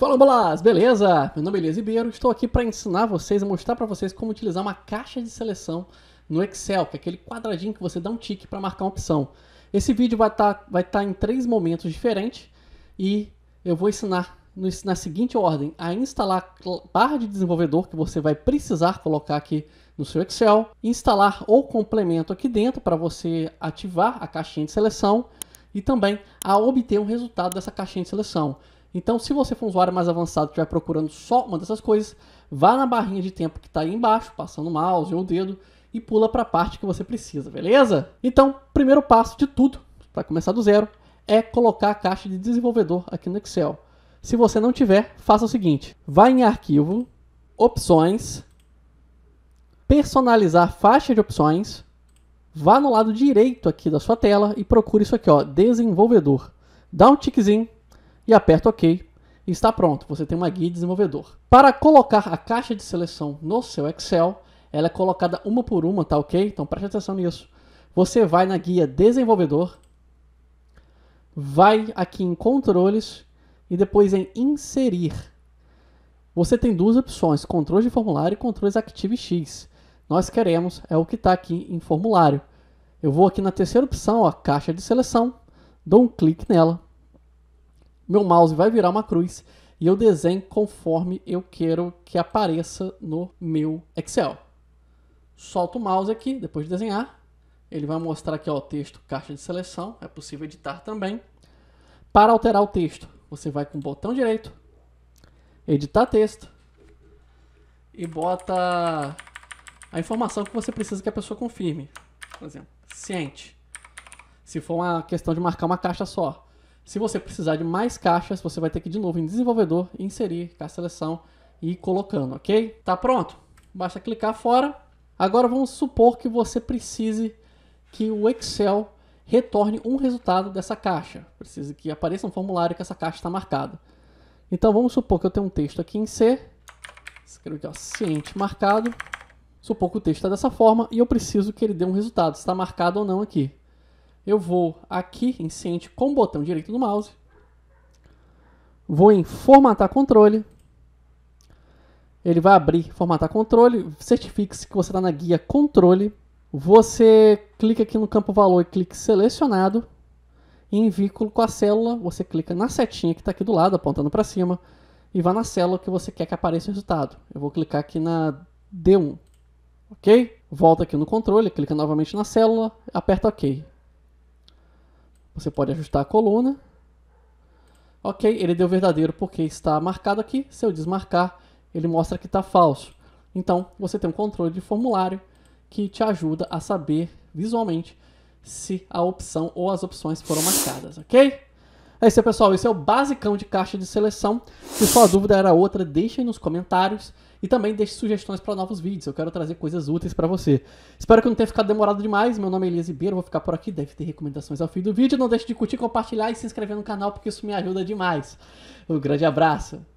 Fala, Bolas! Beleza? Meu nome é Elias Ribeiro, estou aqui para ensinar vocês, mostrar para vocês como utilizar uma caixa de seleção no Excel, que é aquele quadradinho que você dá um tique para marcar uma opção. Esse vídeo vai estar tá, vai tá em três momentos diferentes e eu vou ensinar no, na seguinte ordem a instalar barra de desenvolvedor que você vai precisar colocar aqui no seu Excel, instalar o complemento aqui dentro para você ativar a caixinha de seleção e também a obter um resultado dessa caixinha de seleção. Então, se você for um usuário mais avançado e estiver procurando só uma dessas coisas, vá na barrinha de tempo que está aí embaixo, passando o mouse ou o dedo, e pula para a parte que você precisa, beleza? Então, primeiro passo de tudo, para começar do zero, é colocar a caixa de desenvolvedor aqui no Excel. Se você não tiver, faça o seguinte: vá em arquivo, opções, personalizar faixa de opções, vá no lado direito aqui da sua tela e procure isso aqui, ó, desenvolvedor. Dá um tiquezinho e aperta OK. E está pronto, você tem uma guia desenvolvedor. Para colocar a caixa de seleção no seu Excel, ela é colocada uma por uma, tá ok? Então preste atenção nisso. Você vai na guia desenvolvedor, vai aqui em controles e depois em inserir. Você tem duas opções, controles de formulário e controles ActiveX. Nós queremos é o que está aqui em formulário. Eu vou aqui na terceira opção, a caixa de seleção, dou um clique nela meu mouse vai virar uma cruz e eu desenho conforme eu quero que apareça no meu Excel. Solto o mouse aqui, depois de desenhar, ele vai mostrar aqui ó, o texto caixa de seleção, é possível editar também. Para alterar o texto, você vai com o botão direito, editar texto e bota a informação que você precisa que a pessoa confirme. Por exemplo, ciente. Se for uma questão de marcar uma caixa só, se você precisar de mais caixas, você vai ter que de novo em desenvolvedor, inserir, caixa seleção e ir colocando, ok? Tá pronto? Basta clicar fora. Agora vamos supor que você precise que o Excel retorne um resultado dessa caixa. Precisa que apareça um formulário que essa caixa está marcada. Então vamos supor que eu tenho um texto aqui em C, escrevo aqui ó, ciente marcado, supor que o texto está é dessa forma e eu preciso que ele dê um resultado, se está marcado ou não aqui eu vou aqui em Ciente com o botão direito do mouse, vou em Formatar Controle, ele vai abrir Formatar Controle, certifique-se que você está na guia Controle, você clica aqui no campo Valor e clique Selecionado, e em vínculo com a célula, você clica na setinha que está aqui do lado, apontando para cima, e vá na célula que você quer que apareça o resultado. Eu vou clicar aqui na D1, ok? Volta aqui no controle, clica novamente na célula, aperta OK. Você pode ajustar a coluna. Ok, ele deu verdadeiro porque está marcado aqui. Se eu desmarcar, ele mostra que está falso. Então, você tem um controle de formulário que te ajuda a saber visualmente se a opção ou as opções foram marcadas, ok? É isso aí, pessoal. Esse é o basicão de caixa de seleção. Se sua dúvida era outra, deixem nos comentários. E também deixe sugestões para novos vídeos. Eu quero trazer coisas úteis para você. Espero que não tenha ficado demorado demais. Meu nome é Elias Ribeiro, vou ficar por aqui. Deve ter recomendações ao fim do vídeo. Não deixe de curtir, compartilhar e se inscrever no canal, porque isso me ajuda demais. Um grande abraço.